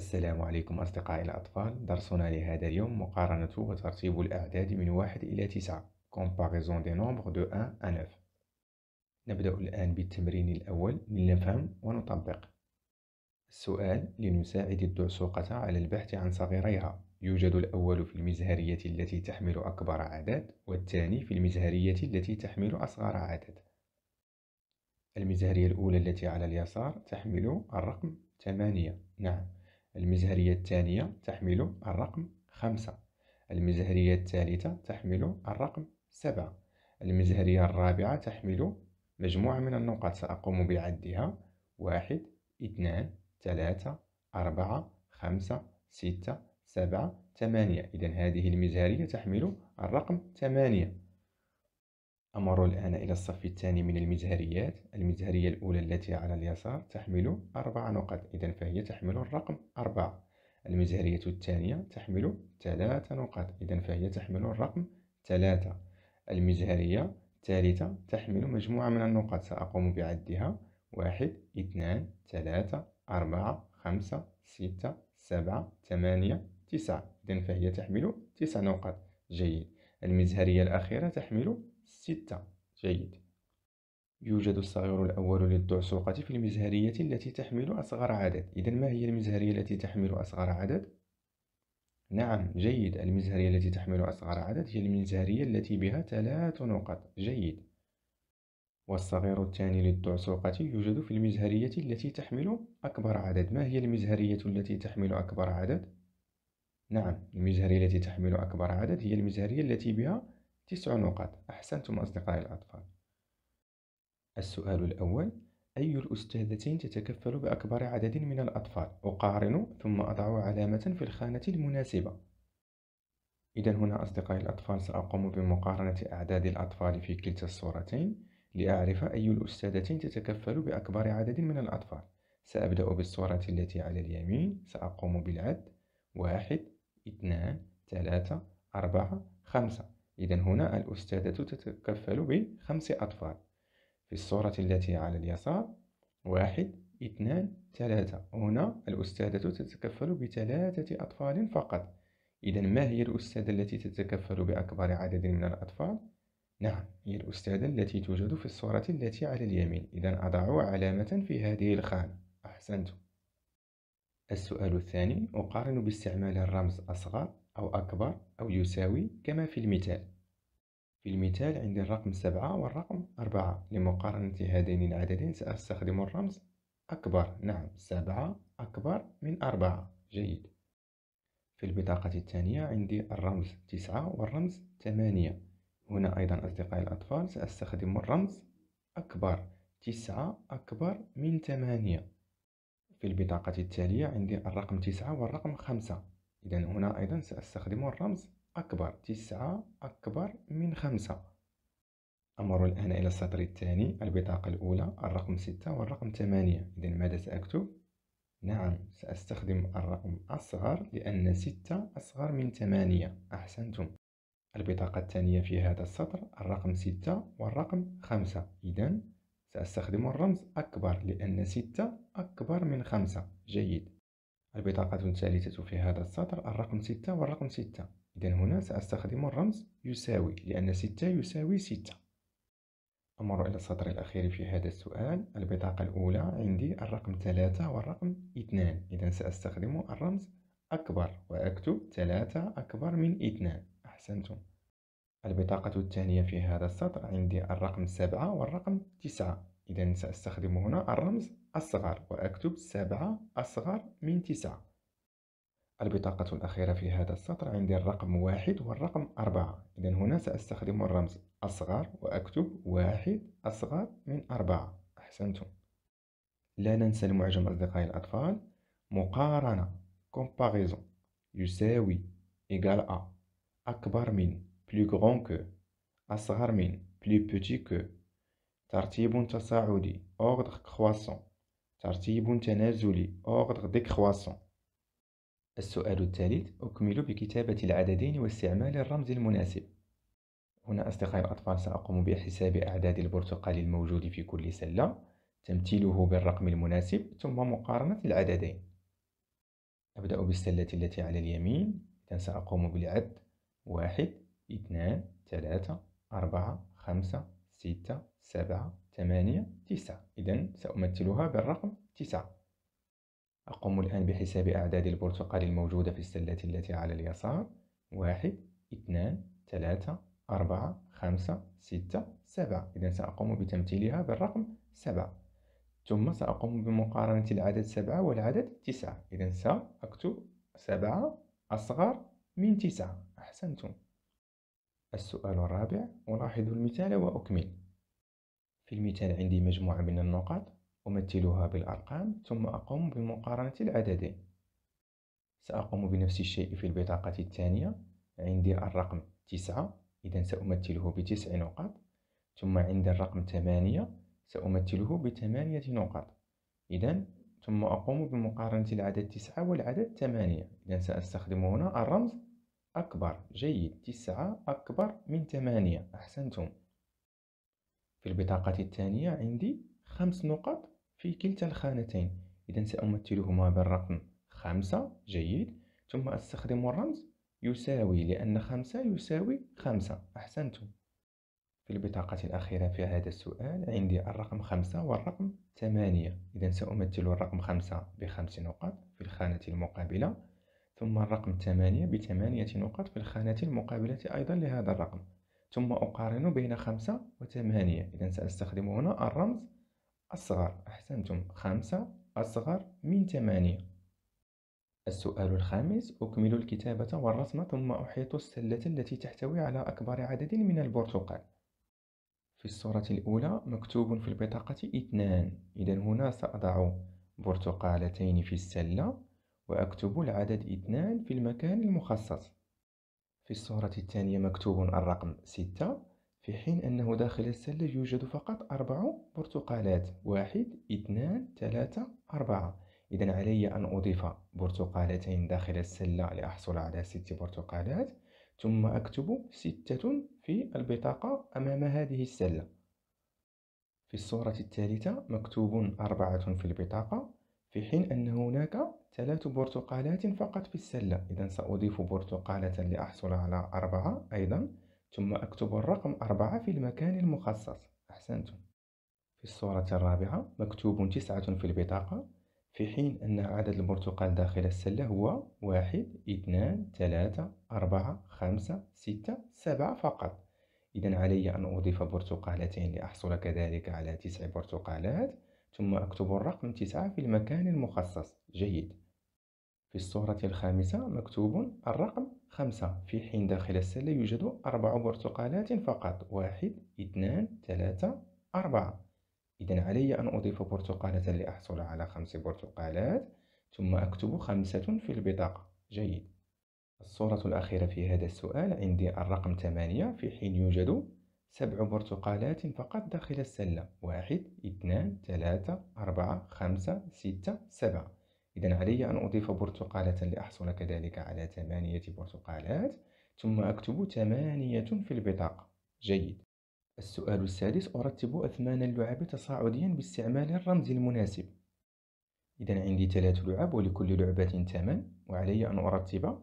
السلام عليكم أصدقائي الأطفال درسنا لهذا اليوم مقارنة وترتيب الأعداد من واحد إلى تسعة comparaison des nombres de 1 à 9 نبدأ الآن بالتمرين الأول لنفهم ونطبق السؤال لنساعد الدعسوقة على البحث عن صغيريها يوجد الأول في المزهرية التي تحمل أكبر عدد والثاني في المزهرية التي تحمل أصغر عدد المزهرية الأولى التي على اليسار تحمل الرقم 8 نعم المزهرية الثانية تحمل الرقم خمسة المزهرية الثالثة تحمل الرقم سبعة المزهرية الرابعة تحمل مجموعة من النقاط سأقوم بعدها واحد اثنان ثلاثة أربعة خمسة ستة سبعة ثمانية إذا هذه المزهرية تحمل الرقم ثمانية أمر الآن إلى الصف الثاني من المزهريات المزهرية الأولى التي على اليسار تحمل أربع نقط إذا فهي تحمل الرقم أربعة المزهرية الثانية تحمل ثلاث نقط إذا فهي تحمل الرقم ثلاثة المزهرية الثالثة تحمل مجموعة من النقط سأقوم بعدها واحد اثنان ثلاثة أربعة خمسة ستة سبعة ثمانية تسعة إذا فهي تحمل تسع نقط جيد المزهرية الأخيرة تحمل ستة جيد يوجد الصغير الأول للدعسوقة في المزهرية التي تحمل أصغر عدد إذا ما هي المزهرية التي تحمل أصغر عدد؟ نعم جيد المزهرية التي تحمل أصغر عدد هي المزهرية التي بها ثلاث نقط جيد والصغير الثاني للدعسوقة يوجد في المزهرية التي تحمل أكبر عدد ما هي المزهرية التي تحمل أكبر عدد؟ نعم المزهرية التي تحمل أكبر عدد هي المزهرية التي بها تسع نقاط أحسنتم أصدقائي الأطفال السؤال الأول أي الأستاذتين تتكفل بأكبر عدد من الأطفال؟ أقارن ثم أضع علامة في الخانة المناسبة إذا هنا أصدقائي الأطفال سأقوم بمقارنة أعداد الأطفال في كلتا الصورتين لأعرف أي الأستاذتين تتكفل بأكبر عدد من الأطفال سأبدأ بالصورة التي على اليمين سأقوم بالعد واحد اثنان ثلاثة أربعة خمسة إذا هنا الأستاذة تتكفل بخمس أطفال في الصورة التي على اليسار واحد اثنان ثلاثة هنا الأستاذة تتكفل بثلاثة أطفال فقط إذا ما هي الأستاذة التي تتكفل بأكبر عدد من الأطفال؟ نعم هي الأستاذة التي توجد في الصورة التي على اليمين إذا أضع علامة في هذه الخانة أحسنتم السؤال الثاني أقارن باستعمال الرمز أصغر أو أكبر أو يساوي كما في المثال في المثال عندي الرقم سبعة والرقم أربعة لمقارنة هذين العددين سأستخدم الرمز أكبر نعم سبعة أكبر من أربعة جيد في البطاقة الثانية عندي الرمز تسعة والرمز ثمانية هنا أيضا أصدقائي الأطفال سأستخدم الرمز أكبر تسعة أكبر من ثمانية في البطاقة التالية عندي الرقم تسعة والرقم خمسة إذا هنا أيضا سأستخدم الرمز أكبر تسعة أكبر من خمسة أمر الآن إلى السطر الثاني البطاقة الأولى الرقم ستة والرقم ثمانية إذا ماذا سأكتب؟ نعم سأستخدم الرقم أصغر لأن ستة أصغر من ثمانية أحسنتم البطاقة الثانية في هذا السطر الرقم ستة والرقم خمسة إذا سأستخدم الرمز أكبر لأن ستة أكبر من خمسة جيد البطاقة الثالثة في هذا السطر الرقم ستة والرقم ستة إذا هنا سأستخدم الرمز يساوي لأن ستة يساوي ستة أمر إلى السطر الأخير في هذا السؤال البطاقة الأولى عندي الرقم ثلاثة والرقم اثنان إذا سأستخدم الرمز أكبر وأكتب ثلاثة أكبر من اثنان أحسنتم البطاقة الثانية في هذا السطر عندي الرقم سبعة والرقم تسعة إذا سأستخدم هنا الرمز أصغر وأكتب سبعة أصغر من تسعة البطاقة الأخيرة في هذا السطر عندي الرقم واحد والرقم أربعة إذا هنا سأستخدم الرمز أصغر وأكتب واحد أصغر من أربعة أحسنتم لا ننسى المعجم أصدقائي الأطفال مقارنة كومباريزون يساوي إيجال أ أكبر من plus grand que أصغر من plus petit que ترتيب تصاعدي ordre croissant ترتيب تنازلي أوردر دي كرواسون السؤال الثالث أكمل بكتابة العددين واستعمال الرمز المناسب هنا أصدقائي الأطفال سأقوم بحساب أعداد البرتقال الموجود في كل سلة تمثيله بالرقم المناسب ثم مقارنة العددين أبدأ بالسلة التي على اليمين إذا سأقوم بالعد واحد اثنان ثلاثة أربعة خمسة ستة سبعة ثمانية تسعة إذا سأمثلها بالرقم تسعة أقوم الآن بحساب أعداد البرتقال الموجودة في السلة التي على اليسار واحد اثنان ثلاثة أربعة خمسة ستة سبعة إذا سأقوم بتمثيلها بالرقم سبعة ثم سأقوم بمقارنة العدد سبعة والعدد تسعة إذا سأكتب سبعة أصغر من تسعة أحسنتم السؤال الرابع ألاحظ المثال وأكمل في المثال عندي مجموعة من النقاط أمثلها بالأرقام ثم أقوم بمقارنة العددين سأقوم بنفس الشيء في البطاقة الثانية عندي الرقم تسعة إذا سأمثله بتسع نقاط ثم عند الرقم ثمانية سأمثله بثمانية نقاط إذا ثم أقوم بمقارنة العدد تسعة والعدد ثمانية إذا سأستخدم هنا الرمز أكبر جيد تسعة أكبر من ثمانية أحسنتم في البطاقة الثانية عندي خمس نقط في كلتا الخانتين إذا سأمثلهما بالرقم خمسة جيد ثم أستخدم الرمز يساوي لأن خمسة يساوي خمسة أحسنتم في البطاقة الأخيرة في هذا السؤال عندي الرقم خمسة والرقم ثمانية إذا سأمثل الرقم خمسة بخمس نقط في الخانة المقابلة ثم الرقم ثمانية بثمانية نقط في الخانة المقابلة أيضا لهذا الرقم ثم أقارن بين خمسة وثمانية إذا سأستخدم هنا الرمز أصغر أحسنتم خمسة أصغر من ثمانية السؤال الخامس أكمل الكتابة والرسم ثم أحيط السلة التي تحتوي على أكبر عدد من البرتقال في الصورة الأولى مكتوب في البطاقة اثنان إذا هنا سأضع برتقالتين في السلة وأكتب العدد اثنان في المكان المخصص في الصورة الثانية مكتوب الرقم 6 في حين أنه داخل السلة يوجد فقط أربع برتقالات واحد اثنان ثلاثة أربعة إذا علي أن أضيف برتقالتين داخل السلة لأحصل على ست برتقالات ثم أكتب ستة في البطاقة أمام هذه السلة في الصورة الثالثة مكتوب أربعة في البطاقة في حين أن هناك ثلاث برتقالات فقط في السلة إذا سأضيف برتقالة لأحصل على أربعة أيضا ثم أكتب الرقم أربعة في المكان المخصص أحسنتم في الصورة الرابعة مكتوب تسعة في البطاقة في حين أن عدد البرتقال داخل السلة هو واحد اثنان ثلاثة أربعة خمسة ستة سبعة فقط إذا علي أن أضيف برتقالتين لأحصل كذلك على تسع برتقالات ثم أكتب الرقم تسعة في المكان المخصص جيد في الصورة الخامسة مكتوب الرقم خمسة في حين داخل السلة يوجد أربع برتقالات فقط واحد اثنان ثلاثة أربعة إذا علي أن أضيف برتقالة لأحصل على خمس برتقالات ثم أكتب خمسة في البطاقة جيد الصورة الأخيرة في هذا السؤال عندي الرقم ثمانية في حين يوجد سبع برتقالات فقط داخل السلة واحد اثنان ثلاثة أربعة خمسة ستة سبعة إذا علي أن أضيف برتقالة لأحصل كذلك على ثمانية برتقالات ثم أكتب ثمانية في البطاقة جيد السؤال السادس أرتب أثمان اللعب تصاعديا باستعمال الرمز المناسب إذا عندي ثلاث لعب ولكل لعبة ثمن وعلي أن أرتب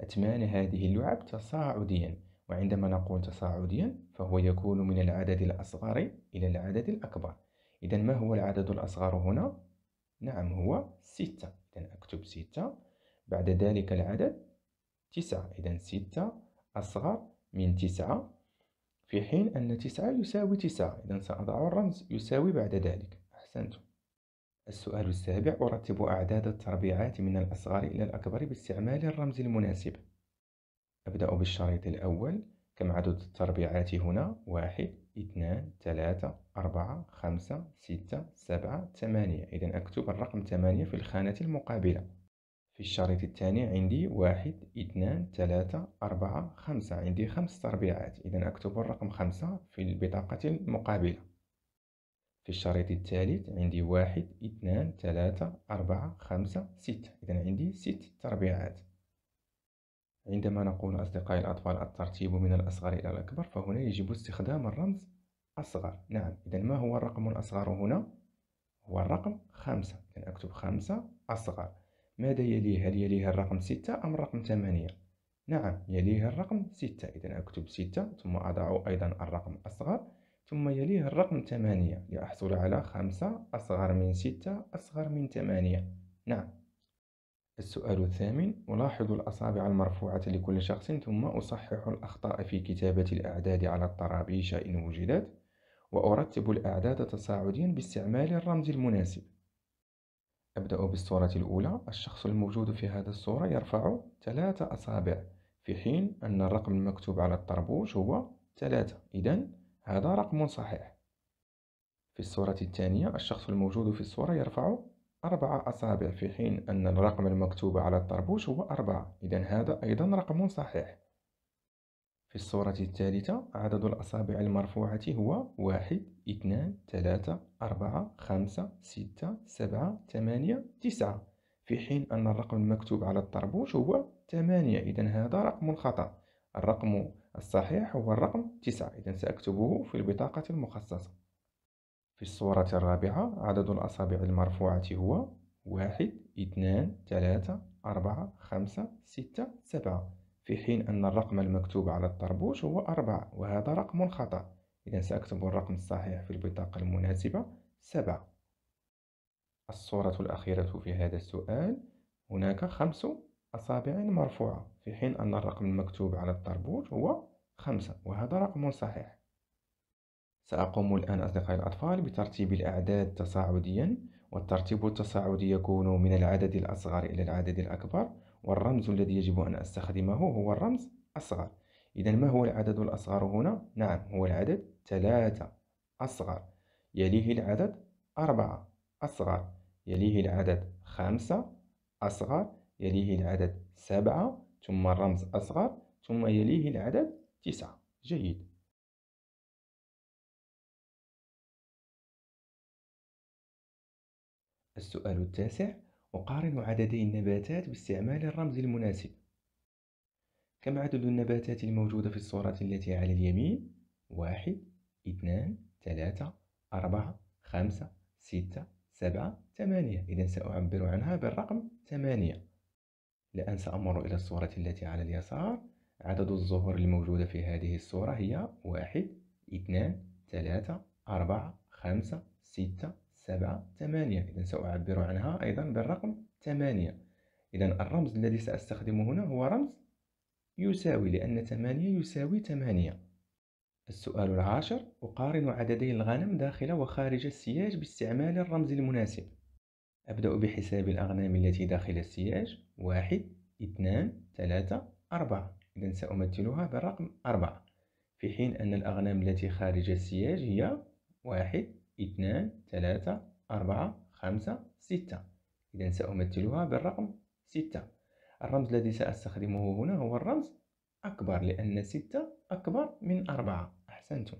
أثمان هذه اللعب تصاعديا وعندما نقول تصاعديا فهو يكون من العدد الأصغر إلى العدد الأكبر إذا ما هو العدد الأصغر هنا؟ نعم هو ستة إذا أكتب ستة بعد ذلك العدد تسعة إذا ستة أصغر من تسعة في حين أن تسعة يساوي تسعة إذا سأضع الرمز يساوي بعد ذلك أحسنتم السؤال السابع أرتب أعداد التربيعات من الأصغر إلى الأكبر باستعمال الرمز المناسب أبدأ بالشريط الأول كم عدد التربيعات هنا واحد اثنان ثلاثة أربعة خمسة ستة سبعة ثمانية إذا أكتب الرقم ثمانية في الخانة المقابلة في الشريط الثاني عندي واحد اثنان ثلاثة أربعة خمسة عندي خمس تربيعات إذا أكتب الرقم خمسة في البطاقة المقابلة في الشريط الثالث عندي واحد اثنان ثلاثة أربعة خمسة ستة إذا عندي ست تربيعات عندما نقول أصدقائي الأطفال الترتيب من الأصغر إلى الأكبر فهنا يجب استخدام الرمز أصغر نعم إذا ما هو الرقم الأصغر هنا؟ هو الرقم خمسة إذا أكتب خمسة أصغر ماذا يليه؟ هل يليه الرقم ستة أم الرقم ثمانية؟ نعم يليه الرقم ستة إذا أكتب ستة ثم أضع أيضا الرقم أصغر ثم يليه الرقم ثمانية لأحصل على خمسة أصغر من ستة أصغر من ثمانية نعم السؤال الثامن ألاحظ الأصابع المرفوعة لكل شخص ثم أصحح الأخطاء في كتابة الأعداد على الطرابيش إن وجدت وأرتب الأعداد تصاعديا باستعمال الرمز المناسب أبدأ بالصورة الأولى الشخص الموجود في هذا الصورة يرفع ثلاثة أصابع في حين أن الرقم المكتوب على الطربوش هو ثلاثة إذا هذا رقم صحيح في الصورة الثانية الشخص الموجود في الصورة يرفع أربعة أصابع في حين أن الرقم المكتوب على الطربوش هو أربعة إذا هذا أيضا رقم صحيح في الصورة الثالثة عدد الأصابع المرفوعة هو واحد اثنان ثلاثة أربعة خمسة ستة سبعة ثمانية تسعة في حين أن الرقم المكتوب على الطربوش هو ثمانية إذا هذا رقم خطأ الرقم الصحيح هو الرقم تسعة إذا سأكتبه في البطاقة المخصصة في الصورة الرابعة عدد الأصابع المرفوعة هو واحد اثنان ثلاثة أربعة خمسة ستة سبعة في حين أن الرقم المكتوب على الطربوش هو أربعة وهذا رقم خطأ إذا سأكتب الرقم الصحيح في البطاقة المناسبة سبعة الصورة الأخيرة في هذا السؤال هناك خمس أصابع مرفوعة في حين أن الرقم المكتوب على الطربوش هو خمسة وهذا رقم صحيح سأقوم الآن أصدقائي الأطفال بترتيب الأعداد تصاعديا والترتيب التصاعدي يكون من العدد الأصغر إلى العدد الأكبر والرمز الذي يجب أن أستخدمه هو الرمز أصغر إذا ما هو العدد الأصغر هنا؟ نعم هو العدد ثلاثة أصغر يليه العدد أربعة أصغر يليه العدد خمسة أصغر يليه العدد سبعة ثم الرمز أصغر ثم يليه العدد تسعة جيد السؤال التاسع أقارن عددي النباتات باستعمال الرمز المناسب كم عدد النباتات الموجودة في الصورة التي على اليمين؟ واحد اثنان ثلاثة أربعة خمسة ستة سبعة ثمانية إذا سأعبر عنها بالرقم ثمانية الآن سأمر إلى الصورة التي على اليسار عدد الزهور الموجودة في هذه الصورة هي واحد اثنان ثلاثة أربعة خمسة ستة سبعة ثمانية إذا سأعبر عنها أيضا بالرقم ثمانية إذا الرمز الذي سأستخدمه هنا هو رمز يساوي لأن ثمانية يساوي ثمانية السؤال العاشر أقارن عددي الغنم داخل وخارج السياج باستعمال الرمز المناسب أبدأ بحساب الأغنام التي داخل السياج واحد اثنان ثلاثة أربعة إذا سأمثلها بالرقم أربعة في حين أن الأغنام التي خارج السياج هي واحد اثنان ثلاثة أربعة خمسة ستة إذا سأمثلها بالرقم ستة الرمز الذي سأستخدمه هنا هو الرمز أكبر لأن ستة أكبر من أربعة أحسنتم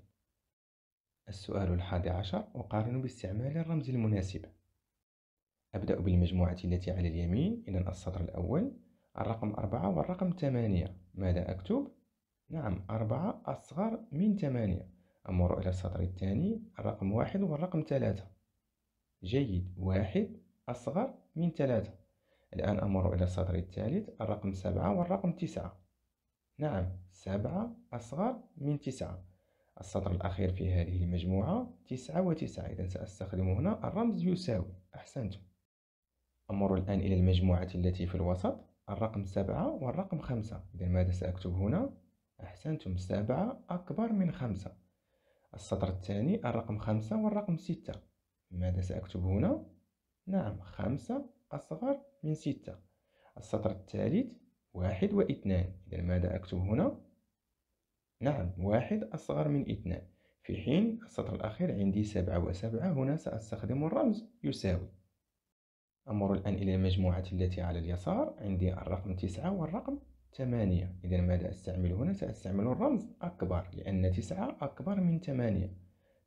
السؤال الحادي عشر أقارن باستعمال الرمز المناسب أبدأ بالمجموعة التي على اليمين إذا السطر الأول الرقم أربعة والرقم ثمانية ماذا أكتب؟ نعم أربعة أصغر من ثمانية أمر إلى السطر الثاني الرقم واحد والرقم ثلاثة جيد واحد أصغر من ثلاثة الآن أمر إلى السطر الثالث الرقم سبعة والرقم تسعة نعم سبعة أصغر من تسعة السطر الأخير في هذه المجموعة تسعة وتسعة إذا سأستخدم هنا الرمز يساوي أحسنتم أمر الآن إلى المجموعة التي في الوسط الرقم سبعة والرقم خمسة إذا ماذا سأكتب هنا؟ أحسنتم سبعة أكبر من خمسة السطر الثاني الرقم خمسة والرقم ستة ماذا سأكتب هنا؟ نعم خمسة أصغر من ستة السطر الثالث واحد واثنان إذا ماذا أكتب هنا؟ نعم واحد أصغر من اثنان في حين السطر الأخير عندي سبعة وسبعة هنا سأستخدم الرمز يساوي أمر الآن إلى المجموعة التي على اليسار عندي الرقم تسعة والرقم ثمانية إذا ماذا أستعمل هنا سأستعمل الرمز أكبر لأن تسعة أكبر من ثمانية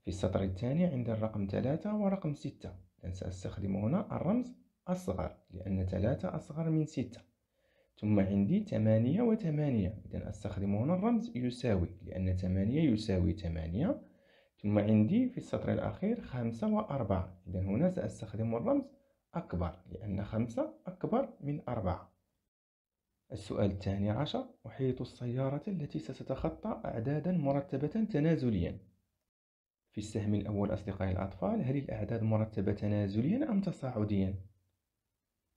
في السطر الثاني عند الرقم ثلاثة ورقم ستة إذن سأستخدم هنا الرمز أصغر لأن ثلاثة أصغر من ستة ثم عندي ثمانية وثمانية إذا أستخدم هنا الرمز يساوي لأن ثمانية يساوي ثمانية ثم عندي في السطر الأخير خمسة وأربعة إذا هنا سأستخدم الرمز أكبر لأن خمسة أكبر من أربعة السؤال الثاني عشر أحيط السيارة التي ستتخطى أعدادا مرتبة تنازليا في السهم الأول أصدقائي الأطفال هل الأعداد مرتبة تنازليا أم تصاعديا؟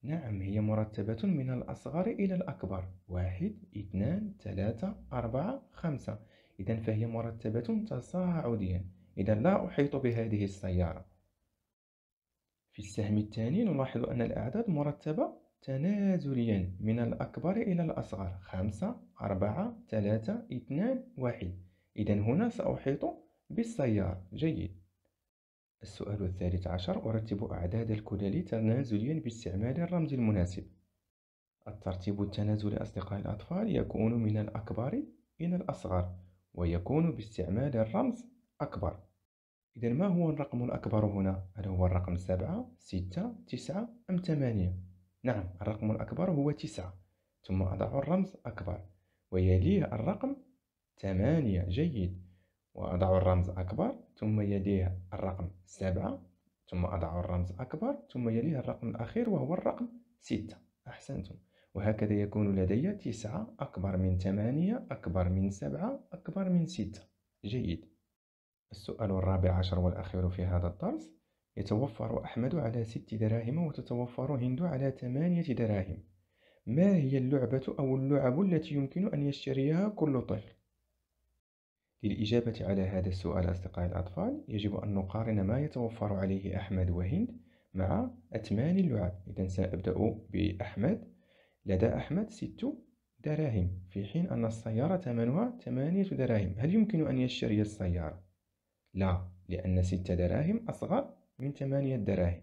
نعم هي مرتبة من الأصغر إلى الأكبر واحد اثنان ثلاثة أربعة خمسة إذا فهي مرتبة تصاعديا إذا لا أحيط بهذه السيارة في السهم الثاني نلاحظ أن الأعداد مرتبة تنازليا من الأكبر إلى الأصغر خمسة أربعة ثلاثة اثنان واحد إذا هنا سأحيط بالسيار جيد السؤال الثالث عشر أرتب أعداد الكلل تنازليا باستعمال الرمز المناسب الترتيب التنازلي أصدقائي الأطفال يكون من الأكبر إلى الأصغر ويكون باستعمال الرمز أكبر إذا ما هو الرقم الأكبر هنا؟ هل هو الرقم سبعة، ستة، تسعة أم ثمانية؟ نعم الرقم الأكبر هو تسعة ثم أضع الرمز أكبر ويليه الرقم ثمانية جيد وأضع الرمز أكبر ثم يليه الرقم سبعة ثم أضع الرمز أكبر ثم يليه الرقم الأخير وهو الرقم ستة أحسنتم وهكذا يكون لدي تسعة أكبر من ثمانية أكبر من سبعة أكبر من ستة جيد السؤال الرابع عشر والأخير في هذا الدرس يتوفر أحمد على ست دراهم وتتوفر هند على ثمانية دراهم ما هي اللعبة أو اللعب التي يمكن أن يشتريها كل طفل؟ للإجابة على هذا السؤال أصدقائي الأطفال يجب أن نقارن ما يتوفر عليه أحمد وهند مع أثمان اللعب إذا سأبدأ بأحمد لدى أحمد ست دراهم في حين أن السيارة ثمنها ثمانية دراهم هل يمكن أن يشتري السيارة؟ لا لأن ست دراهم أصغر من ثمانية دراهم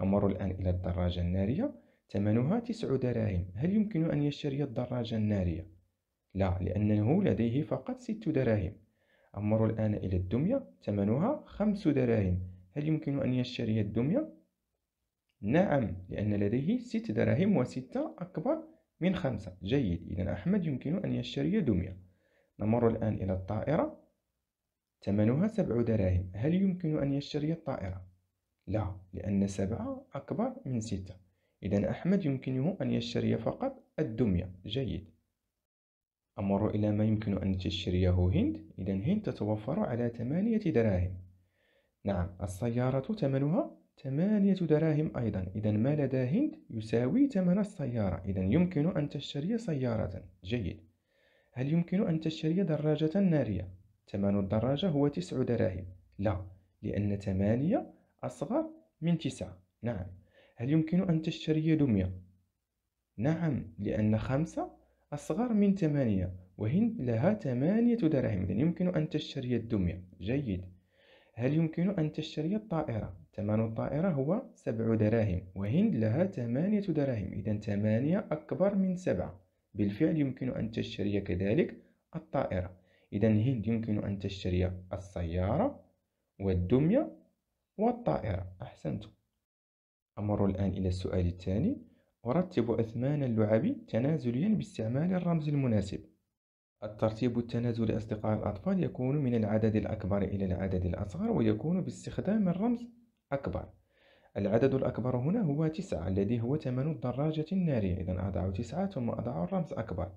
أمر الآن إلى الدراجة النارية ثمنها تسع دراهم هل يمكن أن يشتري الدراجة النارية؟ لا لأنه لديه فقط ست دراهم أمر الآن إلى الدمية ثمنها خمس دراهم هل يمكن أن يشتري الدمية؟ نعم لأن لديه ست دراهم وستة أكبر من خمسة جيد إذا أحمد يمكن أن يشتري دمية نمر الآن إلى الطائرة ثمنها سبع دراهم هل يمكن أن يشتري الطائرة؟ لا لأن سبعة أكبر من ستة إذا أحمد يمكنه أن يشتري فقط الدمية جيد أمر إلى ما يمكن أن تشتريه هند إذا هند تتوفر على ثمانية دراهم نعم السيارة ثمنها ثمانية دراهم أيضا إذا ما لدى هند يساوي ثمن السيارة إذا يمكن أن تشتري سيارة جيد هل يمكن أن تشتري دراجة نارية؟ ثمن الدراجة هو تسع دراهم لا لأن ثمانية أصغر من تسعة نعم هل يمكن أن تشتري دمية؟ نعم لأن خمسة أصغر من ثمانية وهند لها ثمانية دراهم إذن يمكن أن تشتري الدمية جيد هل يمكن أن تشتري الطائرة؟ ثمن الطائرة هو سبع دراهم وهند لها ثمانية دراهم إذا ثمانية أكبر من سبعة بالفعل يمكن أن تشتري كذلك الطائرة إذا هند يمكن أن تشتري السيارة والدمية والطائرة أحسنتم أمر الآن إلى السؤال الثاني أرتب أثمان اللعب تنازليا باستعمال الرمز المناسب الترتيب التنازلي أصدقاء الأطفال يكون من العدد الأكبر إلى العدد الأصغر ويكون باستخدام الرمز أكبر العدد الأكبر هنا هو تسعة الذي هو ثمن الدراجة النارية إذا أضع تسعة ثم أضع الرمز أكبر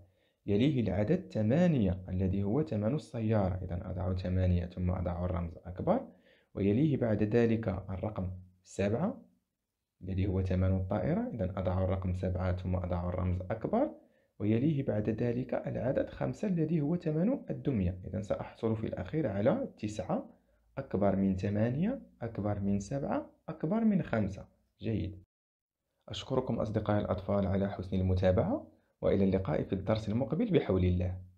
يليه العدد ثمانية الذي هو ثمن السيارة إذا أضع ثمانية ثم أضع الرمز أكبر ويليه بعد ذلك الرقم سبعة الذي هو ثمن الطائرة إذا أضع الرقم سبعة ثم أضع الرمز أكبر ويليه بعد ذلك العدد خمسة الذي هو ثمن الدمية إذا سأحصل في الأخير على تسعة أكبر من ثمانية أكبر من سبعة أكبر من خمسة جيد أشكركم أصدقائي الأطفال على حسن المتابعة وإلى اللقاء في الدرس المقبل بحول الله